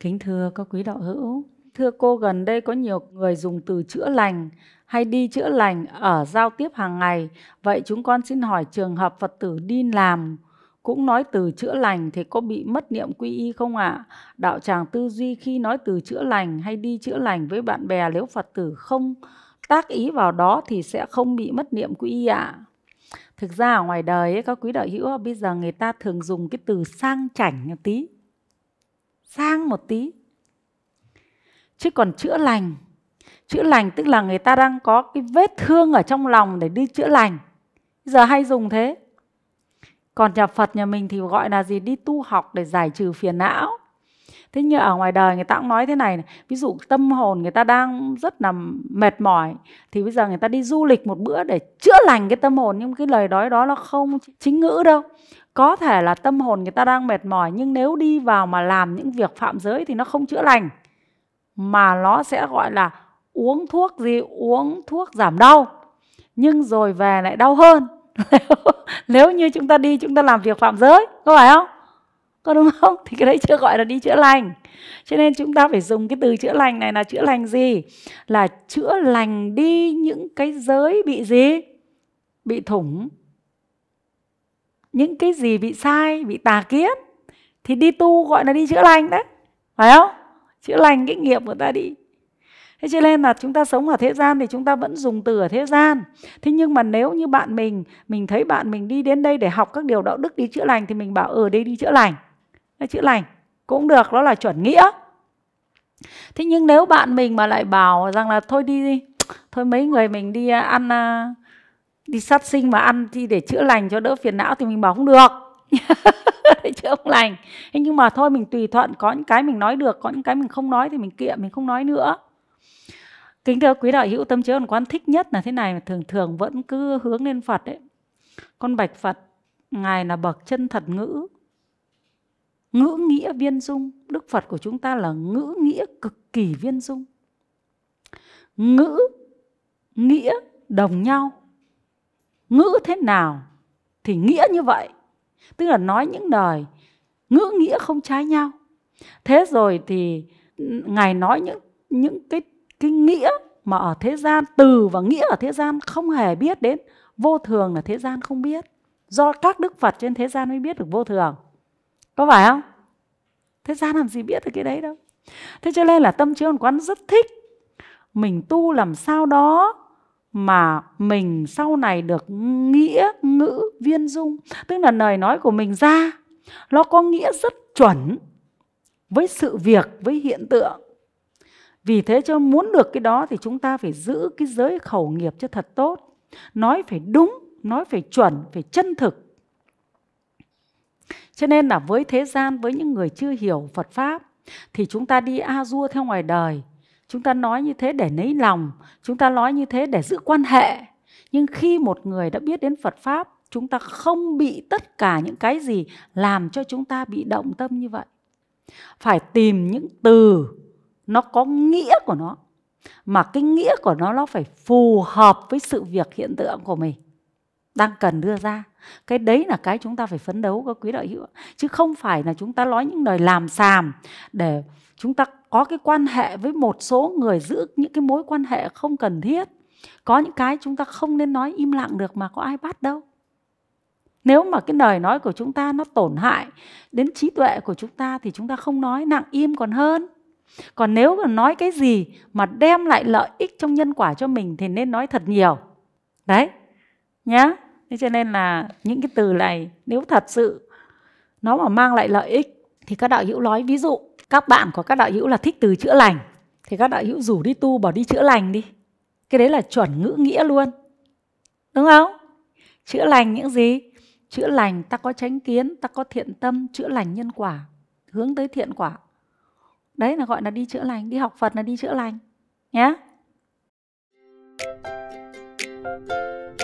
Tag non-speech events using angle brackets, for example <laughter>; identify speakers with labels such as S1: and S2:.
S1: Kính thưa các quý đạo hữu, thưa cô gần đây có nhiều người dùng từ chữa lành hay đi chữa lành ở giao tiếp hàng ngày. Vậy chúng con xin hỏi trường hợp Phật tử đi làm cũng nói từ chữa lành thì có bị mất niệm quy y không ạ? À? Đạo tràng tư duy khi nói từ chữa lành hay đi chữa lành với bạn bè nếu Phật tử không tác ý vào đó thì sẽ không bị mất niệm quy y ạ. À? Thực ra ở ngoài đời ấy, các quý đạo hữu bây giờ người ta thường dùng cái từ sang chảnh một tí sang một tí chứ còn chữa lành chữa lành tức là người ta đang có cái vết thương ở trong lòng để đi chữa lành giờ hay dùng thế còn nhà phật nhà mình thì gọi là gì đi tu học để giải trừ phiền não thế như ở ngoài đời người ta cũng nói thế này, này ví dụ tâm hồn người ta đang rất là mệt mỏi thì bây giờ người ta đi du lịch một bữa để chữa lành cái tâm hồn nhưng cái lời nói đó nó không chính ngữ đâu có thể là tâm hồn người ta đang mệt mỏi nhưng nếu đi vào mà làm những việc phạm giới thì nó không chữa lành mà nó sẽ gọi là uống thuốc gì uống thuốc giảm đau nhưng rồi về lại đau hơn <laughs> nếu như chúng ta đi chúng ta làm việc phạm giới có phải không có đúng không thì cái đấy chưa gọi là đi chữa lành cho nên chúng ta phải dùng cái từ chữa lành này là chữa lành gì là chữa lành đi những cái giới bị gì bị thủng những cái gì bị sai bị tà kiến thì đi tu gọi là đi chữa lành đấy phải không chữa lành cái nghiệp của ta đi thế cho nên là chúng ta sống ở thế gian thì chúng ta vẫn dùng từ ở thế gian thế nhưng mà nếu như bạn mình mình thấy bạn mình đi đến đây để học các điều đạo đức đi chữa lành thì mình bảo ở ừ, đây đi chữa lành chữ lành cũng được đó là chuẩn nghĩa thế nhưng nếu bạn mình mà lại bảo rằng là thôi đi, đi. thôi mấy người mình đi à, ăn à, đi sát sinh mà ăn thì để chữa lành cho đỡ phiền não thì mình bảo không được <laughs> để chữa không lành thế nhưng mà thôi mình tùy thuận có những cái mình nói được có những cái mình không nói thì mình kiệm mình không nói nữa kính thưa quý đạo hữu tâm trí còn quan thích nhất là thế này mà thường thường vẫn cứ hướng lên phật ấy con bạch phật ngài là bậc chân thật ngữ ngữ nghĩa viên dung đức phật của chúng ta là ngữ nghĩa cực kỳ viên dung ngữ nghĩa đồng nhau ngữ thế nào thì nghĩa như vậy tức là nói những đời ngữ nghĩa không trái nhau thế rồi thì ngài nói những những cái cái nghĩa mà ở thế gian từ và nghĩa ở thế gian không hề biết đến vô thường là thế gian không biết do các đức phật trên thế gian mới biết được vô thường có phải không thế gian làm gì biết được cái đấy đâu thế cho nên là tâm trí hồn quán rất thích mình tu làm sao đó mà mình sau này được nghĩa ngữ viên dung tức là lời nói của mình ra nó có nghĩa rất chuẩn với sự việc với hiện tượng vì thế cho muốn được cái đó thì chúng ta phải giữ cái giới khẩu nghiệp cho thật tốt nói phải đúng nói phải chuẩn phải chân thực cho nên là với thế gian, với những người chưa hiểu Phật Pháp, thì chúng ta đi a dua theo ngoài đời. Chúng ta nói như thế để nấy lòng, chúng ta nói như thế để giữ quan hệ. Nhưng khi một người đã biết đến Phật Pháp, chúng ta không bị tất cả những cái gì làm cho chúng ta bị động tâm như vậy. Phải tìm những từ nó có nghĩa của nó mà cái nghĩa của nó nó phải phù hợp với sự việc hiện tượng của mình đang cần đưa ra cái đấy là cái chúng ta phải phấn đấu có quý đạo hữu chứ không phải là chúng ta nói những lời làm xàm để chúng ta có cái quan hệ với một số người giữ những cái mối quan hệ không cần thiết có những cái chúng ta không nên nói im lặng được mà có ai bắt đâu nếu mà cái lời nói của chúng ta nó tổn hại đến trí tuệ của chúng ta thì chúng ta không nói nặng im còn hơn còn nếu mà nói cái gì mà đem lại lợi ích trong nhân quả cho mình thì nên nói thật nhiều đấy nhá thế cho nên là những cái từ này nếu thật sự nó mà mang lại lợi ích thì các đạo hữu nói ví dụ các bạn của các đạo hữu là thích từ chữa lành thì các đạo hữu rủ đi tu bỏ đi chữa lành đi cái đấy là chuẩn ngữ nghĩa luôn đúng không chữa lành những gì chữa lành ta có tránh kiến ta có thiện tâm chữa lành nhân quả hướng tới thiện quả đấy là gọi là đi chữa lành đi học phật là đi chữa lành nhé yeah.